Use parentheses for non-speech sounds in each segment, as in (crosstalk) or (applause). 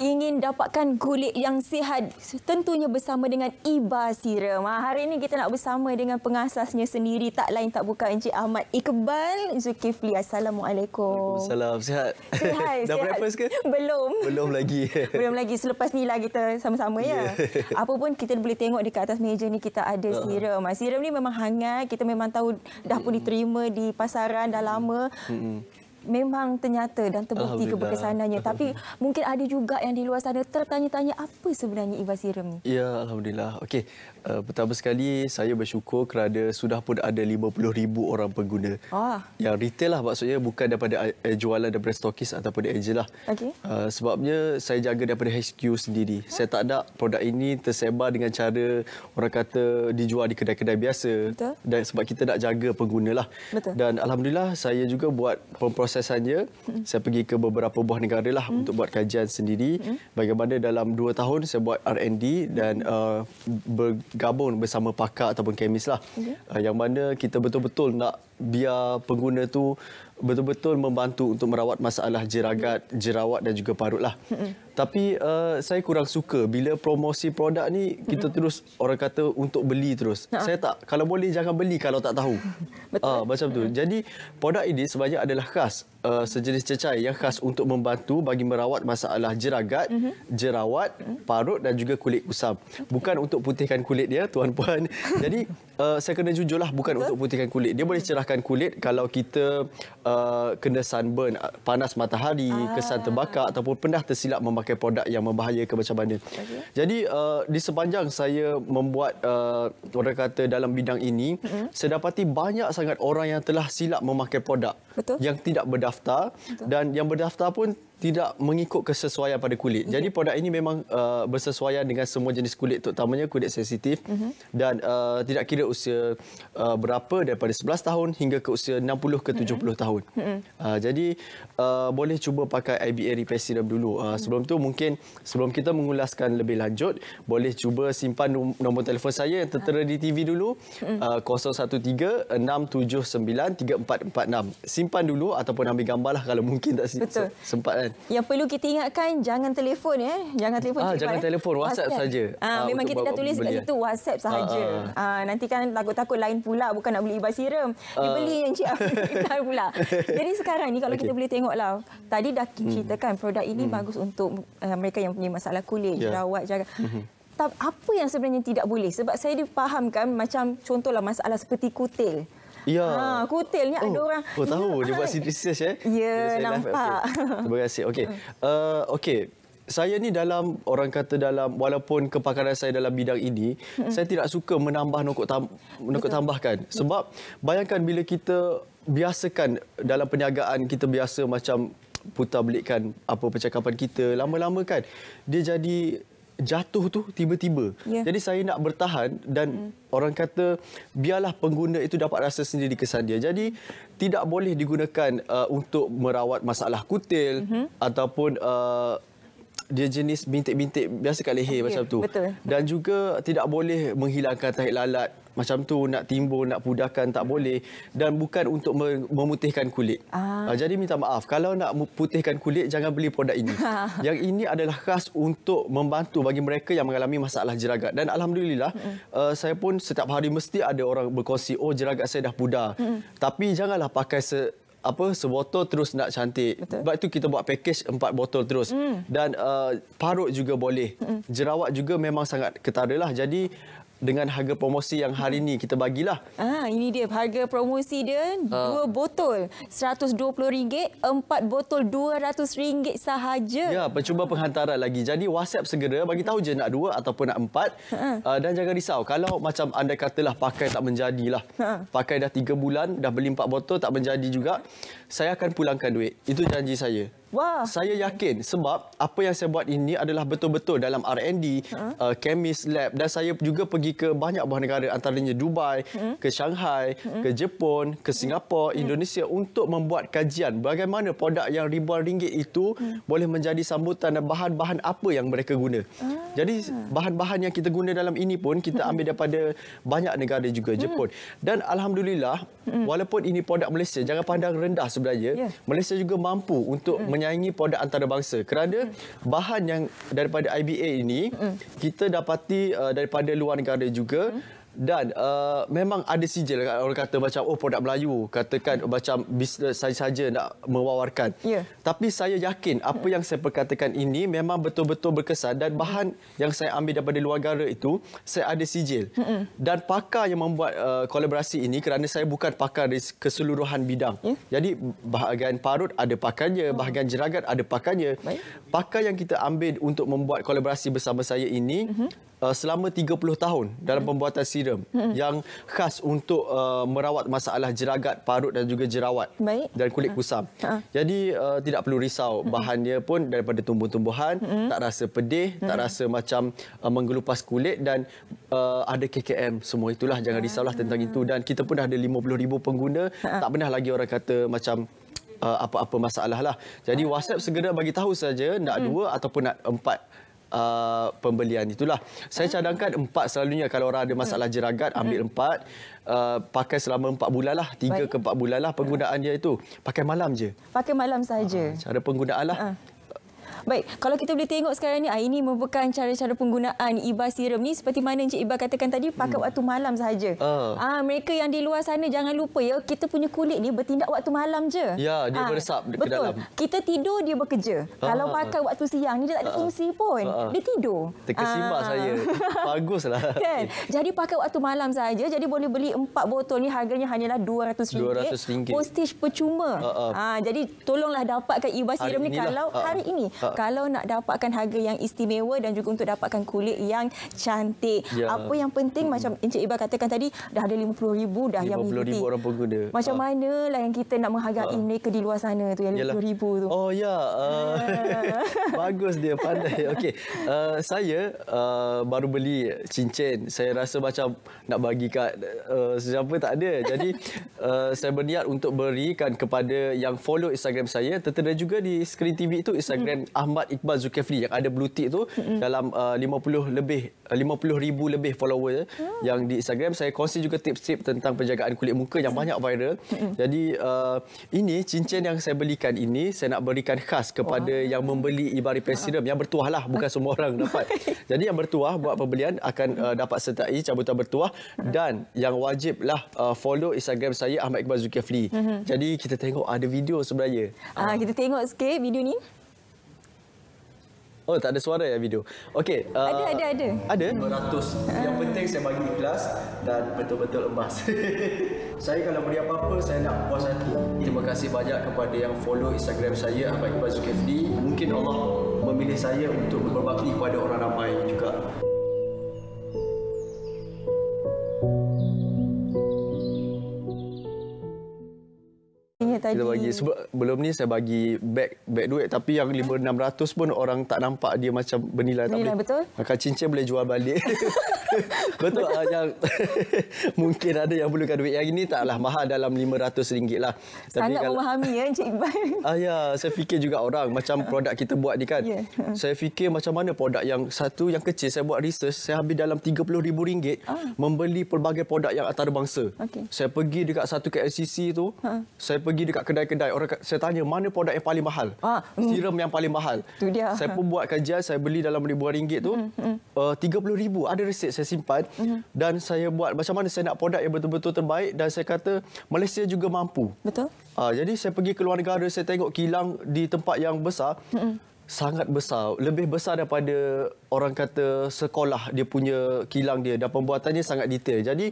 ingin dapatkan kulit yang sihat tentunya bersama dengan Iba Serum. Ah, hari ini kita nak bersama dengan pengasasnya sendiri tak lain tak bukan Encik Ahmad Iqbal Zulkifli. Assalamualaikum. Assalamualaikum sihat. Sihat. (laughs) Dah breakfast ke? Belum. Belum lagi. (laughs) Belum lagi selepas ni lah kita sama-sama ya. ya. (laughs) Apa pun kita boleh tengok dekat atas meja ni kita ada uh. serum. Ah, serum ni memang hangat. Kita memang tahu dah pun diterima di pasaran dah lama. Hmm memang ternyata dan terbukti keberkesanannya. Tapi mungkin ada juga yang di luar sana tertanya-tanya apa sebenarnya Iva Serum ini? Ya, Alhamdulillah. Okey, uh, pertama sekali saya bersyukur kerana sudah pun ada 50,000 orang pengguna. Oh. Yang retail lah maksudnya bukan daripada eh, jualan daripada stokis ataupun angel lah. Okay. Uh, eh, sebabnya saya jaga daripada HQ sendiri. Oh. Saya tak nak produk ini tersebar dengan cara orang kata dijual di kedai-kedai biasa. Betul. Dan sebab kita nak jaga pengguna lah. Betul. Dan Alhamdulillah saya juga buat pemproses kesuksesannya, hmm. saya pergi ke beberapa buah negara lah hmm. untuk buat kajian sendiri. Hmm. Bagaimana dalam dua tahun saya buat R&D dan hmm. uh, bergabung bersama pakar ataupun kemis lah. Hmm. Uh, yang mana kita betul-betul nak biar pengguna tu betul-betul membantu untuk merawat masalah jeragat, jerawat dan juga parut lah. Tapi uh, saya kurang suka bila promosi produk ni kita terus orang kata untuk beli terus. Ha. Saya tak kalau boleh jangan beli kalau tak tahu. (laughs) Betul. Uh, macam tu. Jadi produk ini sebenarnya adalah khas uh, sejenis cecair yang khas untuk membantu bagi merawat masalah jeragat, mm -hmm. jerawat, mm -hmm. parut dan juga kulit kusam. Okay. Bukan untuk putihkan kulit dia, tuan-puan. (laughs) Jadi, uh, saya kena jujurlah bukan untuk putihkan kulit. Dia boleh cerahkan kulit kalau kita uh, kena sunburn, uh, panas matahari, ah. kesan terbakar ataupun pernah tersilap memakai produk yang membahayakan macam mana. Okay. Jadi, uh, di sepanjang saya membuat uh, orang kata dalam bidang ini, mm -hmm. saya dapati banyak sangat orang yang telah silap memakai produk Betul. yang tidak berdaftar berdaftar dan yang berdaftar pun tidak mengikut kesesuaian pada kulit. Okay. Jadi mhm. produk ini memang uh, bersesuaian dengan semua jenis kulit terutamanya kulit sensitif mm -hmm. dan uh, tidak kira usia uh, berapa daripada 11 tahun hingga ke usia 60 ke 70 mm -hmm. tahun. Mm -hmm. uh, jadi uh, boleh cuba pakai IBA Repair Serum dulu. Uh, mm -hmm. Sebelum tu mungkin sebelum kita mengulaskan lebih lanjut boleh cuba simpan nombor telefon saya yang tertera di TV dulu mm -hmm. uh, 013-679-3446. Simpan dulu ataupun ambil gambarlah kalau mungkin tak se sempat kan. Yang perlu kita ingatkan jangan telefon ya. Eh. Jangan telefon ah, jangan eh. telefon, WhatsApp saja. Ah, ah memang kita dah tulis belian. Eh. situ WhatsApp ah, sahaja. Ah, ah. ah nanti kan takut-takut lain pula bukan nak beli ibas serum. Ah. Dia beli ah. yang cik tahu (laughs) pula. Jadi sekarang ni kalau okay. kita boleh tengoklah. Tadi dah hmm. ceritakan hmm. produk ini hmm. bagus untuk uh, mereka yang punya masalah kulit, yeah. jerawat, jaga. Hmm. Tapi apa yang sebenarnya tidak boleh? Sebab saya dipahamkan macam contohlah masalah seperti kutil. Ya. Ha, ah, kutil ni oh. ada orang. Oh, tahu ya. dia buat research eh. Ya, dia nampak. Okay. Terima kasih. Okey. Hmm. Uh, Okey. Saya ni dalam orang kata dalam walaupun kepakaran saya dalam bidang ini, e hmm. saya tidak suka menambah nokok tam, nokok tambahkan. Sebab bayangkan bila kita biasakan dalam perniagaan kita biasa macam putar belikan apa percakapan kita lama-lama kan dia jadi jatuh tu tiba-tiba. Yeah. Jadi saya nak bertahan dan mm. orang kata biarlah pengguna itu dapat rasa sendiri kesan dia. Jadi tidak boleh digunakan uh, untuk merawat masalah kutil mm-hmm. ataupun uh, dia jenis bintik-bintik biasa kat leher okay, macam tu. Betul. Dan juga tidak boleh menghilangkan tahi lalat macam tu nak timbul nak pudahkan tak boleh dan bukan untuk memutihkan kulit. Ah. ah. Jadi minta maaf kalau nak putihkan kulit jangan beli produk ini. (laughs) yang ini adalah khas untuk membantu bagi mereka yang mengalami masalah jeragat dan alhamdulillah mm. uh, saya pun setiap hari mesti ada orang berkongsi oh jeragat saya dah pudar. Mm. Tapi janganlah pakai se apa sebotol terus nak cantik. Betul. Sebab itu kita buat package empat botol terus. Mm. Dan uh, parut juga boleh. Mm. Jerawat juga memang sangat ketara. Lah. Jadi dengan harga promosi yang hari ini kita bagilah. Ah, ini dia harga promosi dia. Ah. Dua botol RM120, empat botol RM200 sahaja. Ya, percuba penghantaran lagi. Jadi WhatsApp segera bagi tahu je nak dua ataupun nak empat. Ah. Dan jangan risau. Kalau macam anda katalah pakai tak menjadilah. Ah. Pakai dah tiga bulan, dah beli empat botol tak menjadi juga. Saya akan pulangkan duit. Itu janji saya. Wah. Saya yakin sebab apa yang saya buat ini adalah betul-betul dalam R&D, uh -huh. Ha? uh, chemist lab dan saya juga pergi ke banyak buah negara antaranya Dubai, uh hmm. -huh. ke Shanghai, uh hmm. -huh. ke Jepun, ke Singapura, uh -huh. Hmm. Indonesia untuk membuat kajian bagaimana produk yang ribuan ringgit itu uh -huh. boleh menjadi sambutan dan bahan-bahan apa yang mereka guna. Uh ah. -huh. Jadi bahan-bahan yang kita guna dalam ini pun kita ambil daripada banyak negara juga Jepun. Uh -huh. Dan alhamdulillah uh -huh. walaupun ini produk Malaysia jangan pandang rendah sebenarnya, yeah. Malaysia juga mampu untuk uh -huh penyanyi produk antarabangsa kerana bahan yang daripada IBA ini mm. kita dapati uh, daripada luar negara juga mm. Dan uh, memang ada sijil orang kata macam oh produk Melayu katakan macam bisnes saja-saja nak mewawarkan. Yeah. Tapi saya yakin apa yang saya perkatakan ini memang betul-betul berkesan dan bahan yang saya ambil daripada luar negara itu saya ada sijil. Mm Dan pakar yang membuat uh, kolaborasi ini kerana saya bukan pakar dari keseluruhan bidang. Yeah. Jadi bahagian parut ada pakarnya, hmm. bahagian jeragat ada pakarnya. Baik. Pakar yang kita ambil untuk membuat kolaborasi bersama saya ini -hmm. Uh, selama 30 tahun dalam hmm. pembuatan serum hmm. yang khas untuk uh, merawat masalah jeragat parut dan juga jerawat Baik. dan kulit ha. kusam. Ha. Jadi uh, tidak perlu risau hmm. bahannya pun daripada tumbuh-tumbuhan, -hmm. tak rasa pedih, -hmm. tak rasa macam uh, menggelupas kulit dan uh, ada KKM semua itulah jangan ah. risaulah tentang itu dan kita pun dah ada ribu pengguna, ha. tak pernah lagi orang kata macam uh, apa-apa masalah lah. Jadi ah. WhatsApp segera bagi tahu saja nak hmm. dua ataupun nak empat uh, pembelian itulah. Saya cadangkan empat selalunya kalau orang ada masalah jeragat, ambil empat. Uh, pakai selama empat bulan lah. Tiga ke empat bulan lah penggunaan dia itu. Pakai malam je. Pakai malam saja. Uh, ah, cara penggunaan lah. Uh. Ah. Baik, kalau kita boleh tengok sekarang ni, ini merupakan cara-cara penggunaan Iba Serum ni seperti mana Encik Iba katakan tadi, pakai hmm. waktu malam sahaja. Ah. Ah, mereka yang di luar sana, jangan lupa ya, kita punya kulit ni bertindak waktu malam je. Ya, dia ah. meresap ke Betul. dalam. Kita tidur, dia bekerja. Ah. Kalau ah, ah. pakai waktu siang ni, dia tak ada ah. ah. fungsi pun. Ah. Dia tidur. Terkesimak ah. saya. (laughs) Baguslah. Kan? Jadi pakai waktu malam saja, jadi boleh beli empat botol ni harganya hanyalah RM200. RM200. Postage percuma. Ah. Ah. Jadi tolonglah dapatkan Iba Serum ni kalau ah. hari ini. Ah kalau nak dapatkan harga yang istimewa dan juga untuk dapatkan kulit yang cantik. Ya. Apa yang penting hmm. macam Encik Iba katakan tadi dah ada 50,000 dah 50, yang mengikuti. 50,000 orang pengguna. Macam ha. lah yang kita nak menghargai ha. Ah. mereka di luar sana tu yang 50,000 tu. Oh ya. Uh, (laughs) bagus dia pandai. Okey. Uh, saya uh, baru beli cincin. Saya rasa macam nak bagi kat uh, sesiapa tak ada. Jadi uh, (laughs) saya berniat untuk berikan kepada yang follow Instagram saya tertera juga di skrin TV itu Instagram hmm. Ahmad Iqbal Zulkifli yang ada blue tick tu mm -hmm. dalam uh, 50 lebih 50 uh, ribu lebih follower mm. yang di Instagram saya kongsi juga tips-tips tentang penjagaan kulit muka yang mm. banyak viral. Mm -hmm. Jadi uh, ini cincin yang saya belikan ini saya nak berikan khas kepada wow. yang membeli Ibari Pen wow. yang bertuah lah bukan semua orang (laughs) dapat. Jadi yang bertuah buat pembelian akan uh, dapat sertai cabutan bertuah dan yang wajiblah uh, follow Instagram saya Ahmad Iqbal Zulkifli. Mm -hmm. Jadi kita tengok ada video sebenarnya. Ah kita tengok sikit video ni. Oh, tak ada suara ya video. Okey. Ada, uh, ada, ada. Ada? 200. Hmm. Yang penting saya bagi ikhlas dan betul-betul emas. (laughs) saya kalau beri apa-apa, saya nak puas hati. Terima kasih banyak kepada yang follow Instagram saya, Ahmad Iqbal Zulkifli. Mungkin Allah memilih saya untuk berbakti kepada orang ramai juga. bagi. Kita bagi. Sebab belum ni saya bagi beg beg duit tapi yang 5600 pun orang tak nampak dia macam bernilai, bernilai tak betul. Maka cincin boleh jual balik. (laughs) betul ah yang (laughs) mungkin ada yang perlukan duit yang ini taklah mahal dalam RM500 lah. Sangat tapi kalau, memahami ya Encik Iqbal. (laughs) ah ya, saya fikir juga orang macam produk kita buat ni kan. Yeah. Ha. Saya fikir macam mana produk yang satu yang kecil saya buat research saya habis dalam RM30,000 ah. membeli pelbagai produk yang antarabangsa. Okay. Saya pergi dekat satu KLCC tu, huh. Ha. saya pergi dekat kedai-kedai orang saya tanya mana produk yang paling mahal? Ah, mm. Serum hmm. yang paling mahal. Itu dia. Saya pun buat kajian, saya beli dalam ribuan ringgit tu. Mm-hmm. Uh, 30,000 ada resit saya simpan mm dan saya buat macam mana saya nak produk yang betul-betul terbaik dan saya kata Malaysia juga mampu. Betul. Uh, jadi saya pergi ke luar negara, saya tengok kilang di tempat yang besar. mm sangat besar lebih besar daripada orang kata sekolah dia punya kilang dia dan pembuatannya sangat detail jadi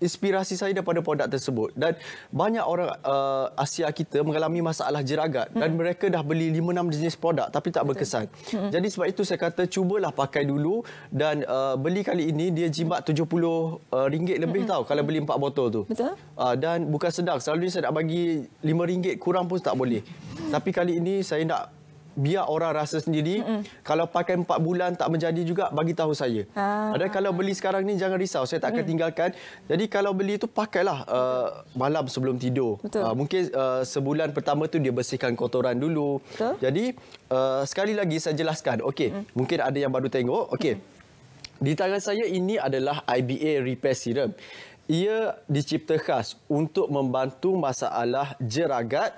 inspirasi saya daripada produk tersebut dan banyak orang uh, Asia kita mengalami masalah jeragat dan hmm. mereka dah beli 5 6 jenis produk tapi tak berkesan hmm. jadi sebab itu saya kata cubalah pakai dulu dan uh, beli kali ini dia jimat 70 uh, ringgit lebih hmm. tau kalau beli 4 hmm. botol tu Betul. Uh, dan bukan sedang selalunya saya nak bagi 5 ringgit kurang pun tak boleh hmm. tapi kali ini saya nak biar orang rasa sendiri mm -mm. kalau pakai 4 bulan tak menjadi juga bagi tahu saya. Ha. Ah. Dan kalau beli sekarang ni jangan risau saya tak akan mm. tinggalkan. Jadi kalau beli tu pakailah uh, malam sebelum tidur. Uh, mungkin uh, sebulan pertama tu dia bersihkan kotoran dulu. Betul? Jadi uh, sekali lagi saya jelaskan. Okey, mm. mungkin ada yang baru tengok. Okey. Mm. Di tangan saya ini adalah IBA Repair Serum. Ia dicipta khas untuk membantu masalah jeragat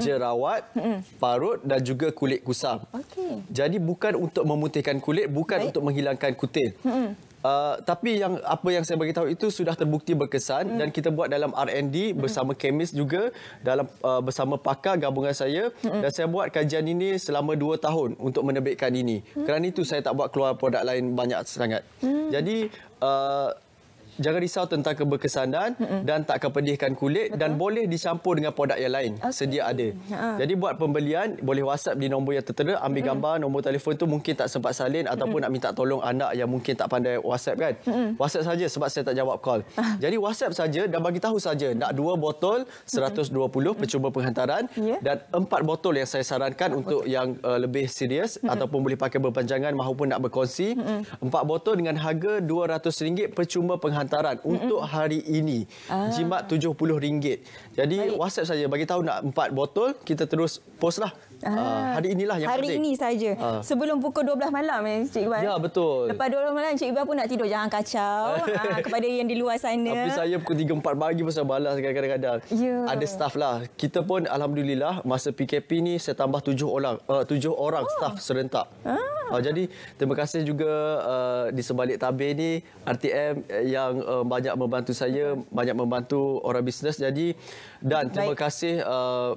jerawat, mm. parut dan juga kulit kusam. Okay. Jadi bukan untuk memutihkan kulit, bukan Baik. untuk menghilangkan kutil. Mm. Uh, tapi yang apa yang saya beritahu itu sudah terbukti berkesan mm. dan kita buat dalam R&D bersama mm. kemis juga dalam uh, bersama pakar gabungan saya mm. dan saya buat kajian ini selama 2 tahun untuk menerbitkan ini. Mm. Kerana itu saya tak buat keluar produk lain banyak sangat. Mm. Jadi uh, jangan risau tentang keberkesanan mm -mm. dan tak akan pedihkan kulit Betul. dan boleh dicampur dengan produk yang lain okay. sedia ada. Ha. Jadi buat pembelian boleh WhatsApp di nombor yang tertera, ambil mm -mm. gambar nombor telefon tu mungkin tak sempat salin ataupun mm -mm. nak minta tolong anak yang mungkin tak pandai WhatsApp kan. Mm -mm. WhatsApp saja sebab saya tak jawab call. Ah. Jadi WhatsApp saja dan bagi tahu saja nak dua botol 120 mm -mm. percuma penghantaran yeah. dan empat botol yang saya sarankan oh, untuk botol. yang uh, lebih serius mm -mm. ataupun boleh pakai berpanjangan mahupun nak berkongsi. Mm -mm. 4 botol dengan harga RM200 percuma penghantaran hantaran mm -hmm. untuk hari ini. Ah. Jimat RM70. Jadi Baik. WhatsApp saja bagi tahu nak empat botol, kita terus postlah Ah, ah. Hari inilah yang hari penting. Hari ini saja. Ah. Sebelum pukul 12 malam eh Cik Iqbal. Ya betul. Lepas 12 malam Cik Iqbal pun nak tidur jangan kacau (laughs) ah, kepada yang di luar sana. Tapi saya pukul 3 4 pagi pun saya balas kadang-kadang. Yeah. Ada staff lah. Kita pun alhamdulillah masa PKP ni saya tambah 7 orang eh, uh, 7 orang oh. staff serentak. Ah. Ah, jadi terima kasih juga uh, di sebalik tabir ni RTM eh, yang uh, banyak membantu saya, banyak membantu orang bisnes jadi dan terima Baik. kasih uh,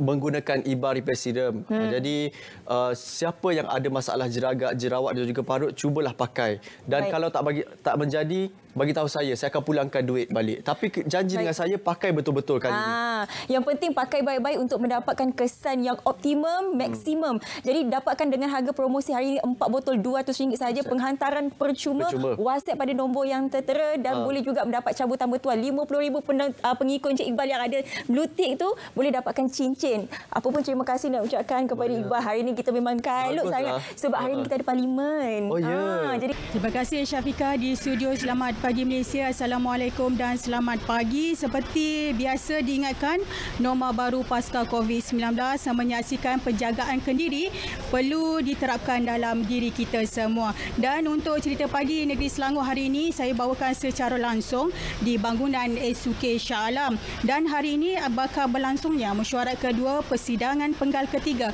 menggunakan ibar repair Hmm. Jadi uh, siapa yang ada masalah jeragak, jerawat dan juga parut cubalah pakai. Dan Baik. kalau tak bagi tak menjadi bagi tahu saya saya akan pulangkan duit balik. Tapi janji Baik. dengan saya pakai betul-betul kali ha. ini. Ah, yang penting pakai baik-baik untuk mendapatkan kesan yang optimum, hmm. maksimum. Hmm. Jadi dapatkan dengan harga promosi hari ini 4 botol RM200 saja penghantaran percuma, percuma. WhatsApp pada nombor yang tertera dan ha. boleh juga mendapat cabutan bertuah 50,000 pengikut Cik Iqbal yang ada blue tick tu boleh dapatkan cincin Cin. Apa pun terima kasih nak ucapkan kepada oh, Ibah. Hari ini kita memang kalut sangat lah. sebab hari ini kita ada parlimen. Oh, ya. Ha, jadi... Terima kasih Syafiqah di studio Selamat Pagi Malaysia. Assalamualaikum dan selamat pagi. Seperti biasa diingatkan, norma baru pasca COVID-19 menyaksikan penjagaan kendiri perlu diterapkan dalam diri kita semua. Dan untuk cerita pagi Negeri Selangor hari ini, saya bawakan secara langsung di bangunan SUK Shah Alam. Dan hari ini bakal berlangsungnya mesyuarat ke-25 kedua persidangan penggal ketiga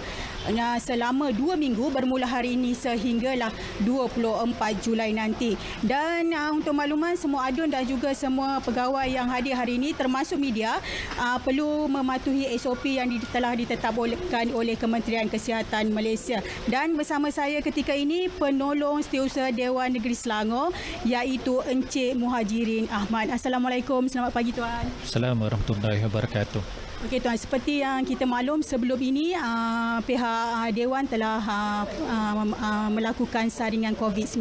selama dua minggu bermula hari ini sehinggalah 24 Julai nanti. Dan ah, untuk makluman semua adun dan juga semua pegawai yang hadir hari ini termasuk media ah, perlu mematuhi SOP yang telah ditetapkan oleh Kementerian Kesihatan Malaysia. Dan bersama saya ketika ini penolong setiausaha Dewan Negeri Selangor iaitu Encik Muhajirin Ahmad. Assalamualaikum, selamat pagi tuan. Assalamualaikum warahmatullahi wabarakatuh. Okey tuan, seperti yang kita maklum sebelum ini uh, pihak uh, dewan telah uh, uh, uh, melakukan saringan COVID-19.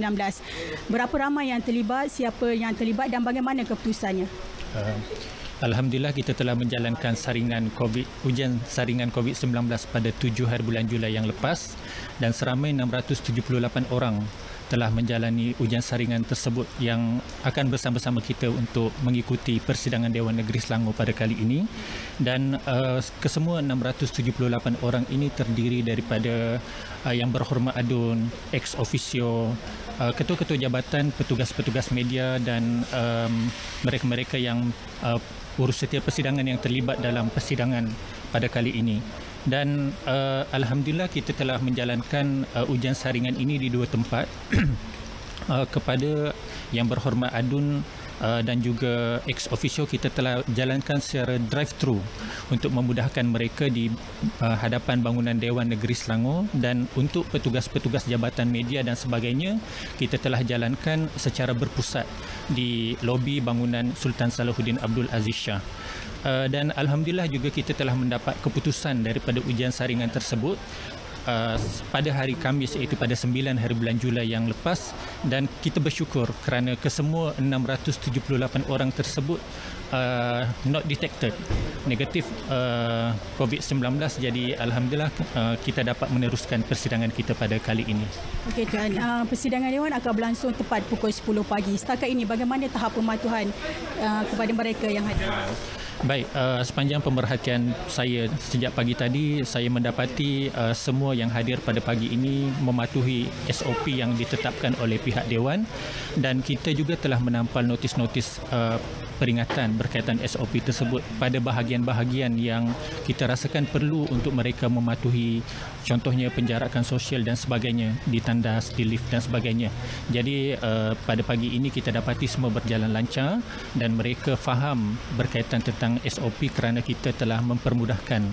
Berapa ramai yang terlibat, siapa yang terlibat dan bagaimana keputusannya? Uh. Alhamdulillah kita telah menjalankan saringan COVID ujian saringan COVID-19 pada 7 hari bulan Julai yang lepas dan seramai 678 orang telah menjalani ujian saringan tersebut yang akan bersama-sama kita untuk mengikuti persidangan Dewan Negeri Selangor pada kali ini dan uh, kesemua 678 orang ini terdiri daripada uh, yang berhormat adun, ex officio, uh, ketua-ketua jabatan, petugas-petugas media dan um, mereka-mereka yang uh, urus setiap persidangan yang terlibat dalam persidangan pada kali ini dan uh, alhamdulillah kita telah menjalankan uh, ujian saringan ini di dua tempat uh, (clears throat) kepada yang berhormat adun uh, dan juga ex officio kita telah jalankan secara drive through untuk memudahkan mereka di uh, hadapan bangunan Dewan Negeri Selangor dan untuk petugas-petugas jabatan media dan sebagainya kita telah jalankan secara berpusat di lobi bangunan Sultan Salahuddin Abdul Aziz Shah uh, dan alhamdulillah juga kita telah mendapat keputusan daripada ujian saringan tersebut uh, pada hari Kamis, iaitu pada 9 hari bulan Julai yang lepas dan kita bersyukur kerana kesemua 678 orang tersebut uh, not detected negatif uh, COVID-19 jadi alhamdulillah uh, kita dapat meneruskan persidangan kita pada kali ini. Okey Tuan, uh, persidangan dewan akan berlangsung tepat pukul 10 pagi. Setakat ini bagaimana tahap pematuhan uh, kepada mereka yang hadir? Baik, uh, sepanjang pemerhatian saya sejak pagi tadi, saya mendapati uh, semua yang hadir pada pagi ini mematuhi SOP yang ditetapkan oleh pihak Dewan dan kita juga telah menampal notis-notis uh, peringatan berkaitan SOP tersebut pada bahagian-bahagian yang kita rasakan perlu untuk mereka mematuhi contohnya penjarakan sosial dan sebagainya di tandas, di lift dan sebagainya. Jadi uh, pada pagi ini kita dapati semua berjalan lancar dan mereka faham berkaitan tentang SOP kerana kita telah mempermudahkan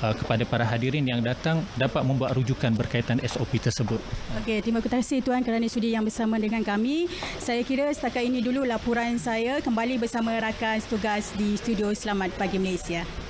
Uh, kepada para hadirin yang datang dapat membuat rujukan berkaitan SOP tersebut. Okey, terima kasih tuan kerana sudi yang bersama dengan kami. Saya kira setakat ini dulu laporan saya kembali bersama rakan setugas di studio Selamat Pagi Malaysia.